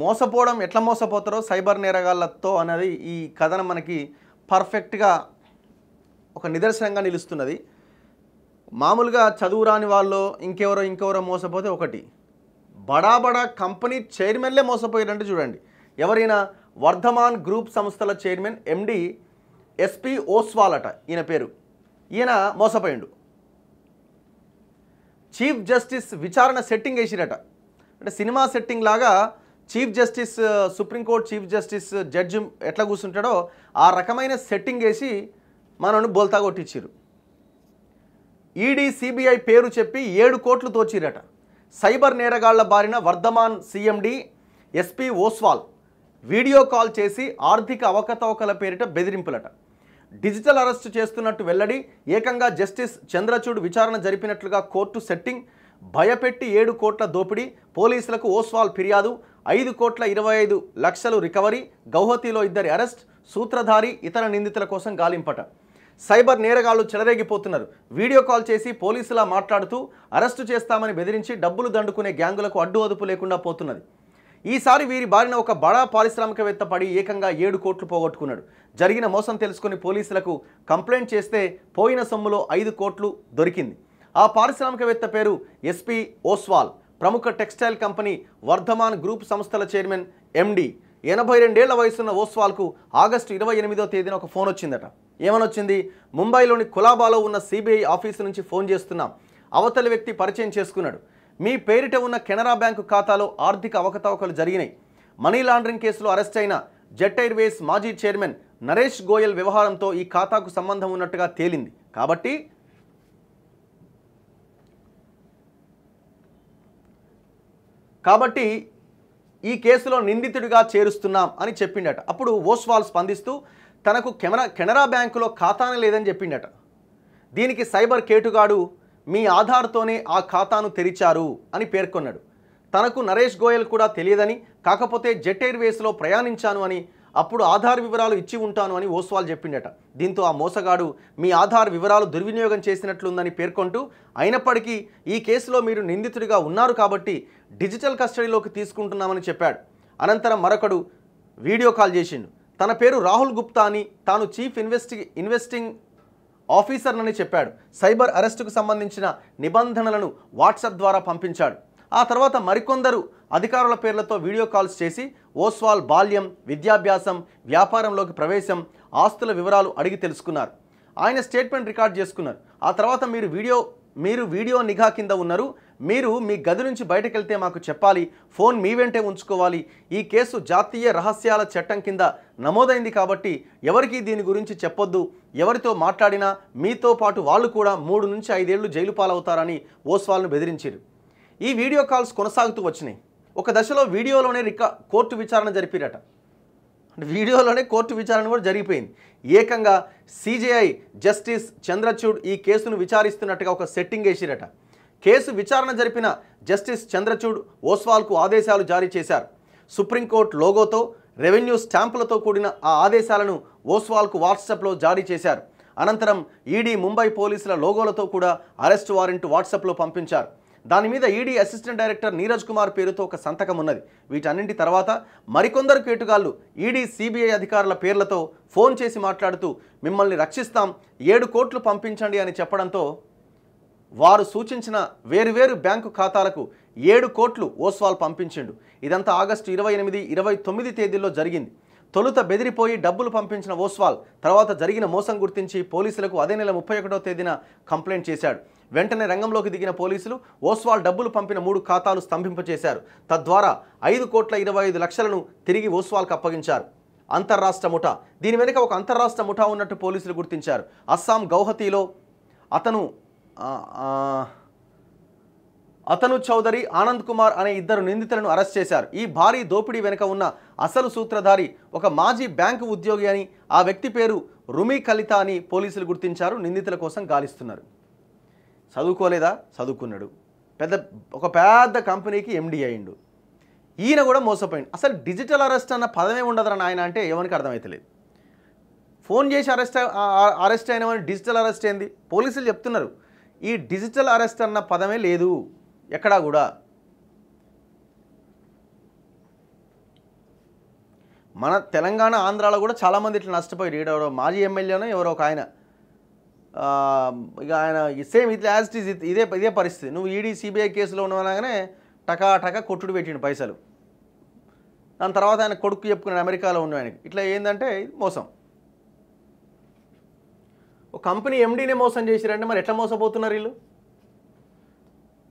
మోసపోవడం ఎట్లా మోసపోతారో సైబర్ నేరగాళ్ళతో అనేది ఈ కథనం మనకి పర్ఫెక్ట్గా ఒక నిదర్శనంగా నిలుస్తున్నది మామూలుగా చదువు రాని వాళ్ళు ఇంకెవరో ఇంకెవరో మోసపోతే ఒకటి బడా బడా కంపెనీ చైర్మన్లే మోసపోయారంటే చూడండి ఎవరైనా వర్ధమాన్ గ్రూప్ సంస్థల చైర్మన్ ఎండి ఎస్పి ఓస్వాలట ఈయన పేరు ఈయన మోసపోయిండు చీఫ్ జస్టిస్ విచారణ సెట్టింగ్ వేసిరట అంటే సినిమా సెట్టింగ్ లాగా chief justice supreme court chief justice judge ఎట్లా కూర్చుంటాడో ఆ రకమైన సెట్టింగ్ వేసి మనను బోల్తా కొట్టించారు ఈడీ సిబిఐ పేరు చెప్పి ఏడు కోట్లు తోచిరట సైబర్ నేరగాళ్ల బారిన Vardhman CMD SP Oswal video call చేసి ఆర్థిక అవకతవకల పేరిట బెదిరింపులట డిజిటల్ అరెస్టు చేస్తున్నట్టు వెల్లడి ఏకంగా జస్టిస్ చంద్రచూడ్ విచారణ జరిపినట్లుగా కోర్టు సెట్టింగ్ భయపెట్టి ఏడు కోట్ల దోపిడీ పోలీసులకు ఓస్వాల్ ఫిర్యాదు ఐదు కోట్ల ఇరవై ఐదు లక్షలు రికవరీ గౌహతిలో ఇద్దరి అరెస్ట్ సూత్రధారి ఇతర నిందితుల కోసం గాలింపట సైబర్ నేరగాళ్లు చెలరేగిపోతున్నారు వీడియో కాల్ చేసి పోలీసులా మాట్లాడుతూ అరెస్టు చేస్తామని బెదిరించి డబ్బులు దండుకునే గ్యాంగులకు అడ్డు అదుపు లేకుండా పోతున్నది ఈసారి వీరి బారిన ఒక బడా పారిశ్రామికవేత్త పడి ఏకంగా ఏడు కోట్లు పోగొట్టుకున్నాడు జరిగిన మోసం తెలుసుకుని పోలీసులకు కంప్లైంట్ చేస్తే పోయిన సొమ్ములో ఐదు కోట్లు దొరికింది ఆ పారిశ్రామికవేత్త పేరు ఎస్పీ ఓస్వాల్ ప్రముఖ టెక్స్టైల్ కంపెనీ వర్ధమాన్ గ్రూప్ సంస్థల చైర్మన్ ఎండి ఎనభై రెండేళ్ల వయసున్న ఓస్వాల్కు ఆగస్టు ఇరవై ఎనిమిదో తేదీన ఒక ఫోన్ వచ్చిందట ఏమనొచ్చింది ముంబైలోని కులాబాలో ఉన్న సిబిఐ ఆఫీసు నుంచి ఫోన్ చేస్తున్నాం అవతలి వ్యక్తి పరిచయం చేసుకున్నాడు మీ పేరిట ఉన్న కెనరా బ్యాంకు ఖాతాలో ఆర్థిక అవకతవకలు జరిగినాయి మనీ లాండరింగ్ కేసులో అరెస్ట్ అయిన జెట్ ఎయిర్వేస్ మాజీ చైర్మన్ నరేష్ గోయల్ వ్యవహారంతో ఈ ఖాతాకు సంబంధం ఉన్నట్టుగా తేలింది కాబట్టి కాబట్టి ఈ కేసులో నిందితుడిగా చేరుస్తున్నాం అని చెప్పిండట అప్పుడు ఓస్వాల్ స్పందిస్తూ తనకు కెమెరా కెనరా బ్యాంకులో ఖాతానే లేదని చెప్పిండట దీనికి సైబర్ కేటుగాడు మీ ఆధార్తోనే ఆ ఖాతాను తెరిచారు అని పేర్కొన్నాడు తనకు నరేష్ గోయల్ కూడా తెలియదని కాకపోతే జెట్ ఎయిర్వేస్లో ప్రయాణించాను అని అప్పుడు ఆధార్ వివరాలు ఇచ్చి ఉంటాను అని ఓస్వాల్ చెప్పిండట దీంతో ఆ మోసగాడు మీ ఆధార్ వివరాలు దుర్వినియోగం చేసినట్లుందని పేర్కొంటూ అయినప్పటికీ ఈ కేసులో మీరు నిందితుడిగా ఉన్నారు కాబట్టి డిజిటల్ కస్టడీలోకి తీసుకుంటున్నామని చెప్పాడు అనంతరం మరొకడు వీడియో కాల్ చేసిండు తన పేరు రాహుల్ గుప్తా అని తాను చీఫ్ ఇన్వెస్టి ఇన్వెస్టింగ్ ఆఫీసర్నని చెప్పాడు సైబర్ అరెస్టుకు సంబంధించిన నిబంధనలను వాట్సాప్ ద్వారా పంపించాడు ఆ తర్వాత మరికొందరు అధికారుల పేర్లతో వీడియో కాల్స్ చేసి ఓస్వాల్ బాల్యం విద్యాభ్యాసం వ్యాపారంలోకి ప్రవేశం ఆస్తుల వివరాలు అడిగి తెలుసుకున్నారు ఆయన స్టేట్మెంట్ రికార్డ్ చేసుకున్నారు ఆ తర్వాత మీరు వీడియో మీరు వీడియో నిఘా కింద ఉన్నారు మీరు మీ గది నుంచి బయటకు వెళ్తే మాకు చెప్పాలి ఫోన్ మీ వెంటే ఉంచుకోవాలి ఈ కేసు జాతీయ రహస్యాల చట్టం కింద నమోదైంది కాబట్టి ఎవరికి దీని గురించి చెప్పొద్దు ఎవరితో మాట్లాడినా మీతో పాటు వాళ్ళు కూడా మూడు నుంచి ఐదేళ్లు జైలు పాలవుతారని ఓస్వాల్ను బెదిరించారు ఈ వీడియో కాల్స్ కొనసాగుతూ వచ్చినాయి ఒక దశలో వీడియోలోనే రిక కోర్టు విచారణ జరిపిరట అంటే వీడియోలోనే కోర్టు విచారణ కూడా జరిగిపోయింది ఏకంగా సిజేఐ జస్టిస్ చంద్రచూడ్ ఈ కేసును విచారిస్తున్నట్టుగా ఒక సెట్టింగ్ వేసిరట కేసు విచారణ జరిపిన జస్టిస్ చంద్రచూడ్ ఓస్వాల్కు ఆదేశాలు జారీ చేశారు సుప్రీంకోర్టు లోగోతో రెవెన్యూ స్టాంపులతో కూడిన ఆ ఆదేశాలను ఓస్వాల్కు వాట్సాప్లో జారీ చేశారు అనంతరం ఈడీ ముంబై పోలీసుల లోగోలతో కూడా అరెస్ట్ వారెంట్ వాట్సాప్లో పంపించారు దాని మీద ED assistant director Neeraj Kumar పేరుతో ఒక సంతకం ఉన్నది వీటన్నింటి తర్వాత మరికొందరు కేటుగాళ్లు ఈడీ e సిబిఐ అధికారుల పేర్లతో ఫోన్ చేసి మాట్లాడుతూ మిమ్మల్ని రక్షిస్తాం ఏడు కోట్లు పంపించండి అని చెప్పడంతో వారు సూచించిన వేరువేరు బ్యాంకు ఖాతాలకు ఏడు కోట్లు ఓస్వాల్ పంపించిండు ఇదంతా ఆగస్టు ఇరవై ఎనిమిది ఇరవై తొమ్మిది తేదీల్లో జరిగింది తొలుత బెదిరిపోయి డబ్బులు పంపించిన ఓస్వాల్ తర్వాత జరిగిన మోసం గుర్తించి పోలీసులకు అదే నెల ముప్పై ఒకటో తేదీన కంప్లైంట్ చేశాడు వెంటనే రంగంలోకి దిగిన పోలీసులు ఓస్వాల్ డబ్బులు పంపిన మూడు ఖాతాలు స్తంభింపచేశారు తద్వారా ఐదు కోట్ల ఇరవై ఐదు లక్షలను తిరిగి ఓస్వాల్కు అప్పగించారు అంతర్రాష్ట్ర ముఠా దీని వెనుక ఒక అంతర్రాష్ట్ర ముఠా ఉన్నట్టు పోలీసులు గుర్తించారు అస్సాం గౌహతిలో అతను అతను చౌదరి ఆనంద్ కుమార్ అనే ఇద్దరు నిందితులను అరెస్ట్ చేశారు ఈ భారీ దోపిడీ వెనుక ఉన్న అసలు సూత్రధారి ఒక మాజీ బ్యాంకు ఉద్యోగి అని ఆ వ్యక్తి పేరు రుమి కలిత అని పోలీసులు గుర్తించారు నిందితుల కోసం గాలిస్తున్నారు చదువుకోలేదా చదువుకున్నాడు పెద్ద ఒక పెద్ద కంపెనీకి ఎండీ అయిండు ఈయన కూడా మోసపోయింది అసలు డిజిటల్ అరెస్ట్ అన్న పదమే ఉండదురా ఆయన అంటే ఏమనికి అర్థమవుతలేదు ఫోన్ చేసి అరెస్ట్ అరెస్ట్ అయినామని డిజిటల్ అరెస్ట్ ఏంది పోలీసులు చెప్తున్నారు ఈ డిజిటల్ అరెస్ట్ అన్న పదమే లేదు ఎక్కడా కూడా మన తెలంగాణ ఆంధ్రాలో కూడా చాలామంది ఇట్లా నష్టపోయారు ఎవరో మాజీ ఎమ్మెల్యేనో ఎవరో ఒక ఆయన ఇక ఆయన సేమ్ ఇట్లా యాజ్ ఇట్ ఈజ్ ఇదే ఇదే పరిస్థితి నువ్వు ఈడీ సిబిఐ కేసులో ఉన్నవనగానే టకా టకా కొట్టుడు పెట్టిండు పైసలు దాని తర్వాత ఆయన కొడుకు చెప్పుకున్నాడు అమెరికాలో ఉన్న ఆయనకి ఇట్లా ఏంటంటే మోసం ఒక కంపెనీ ఎండీనే మోసం చేసిరంటే మరి ఎట్లా మోసపోతున్నారు వీళ్ళు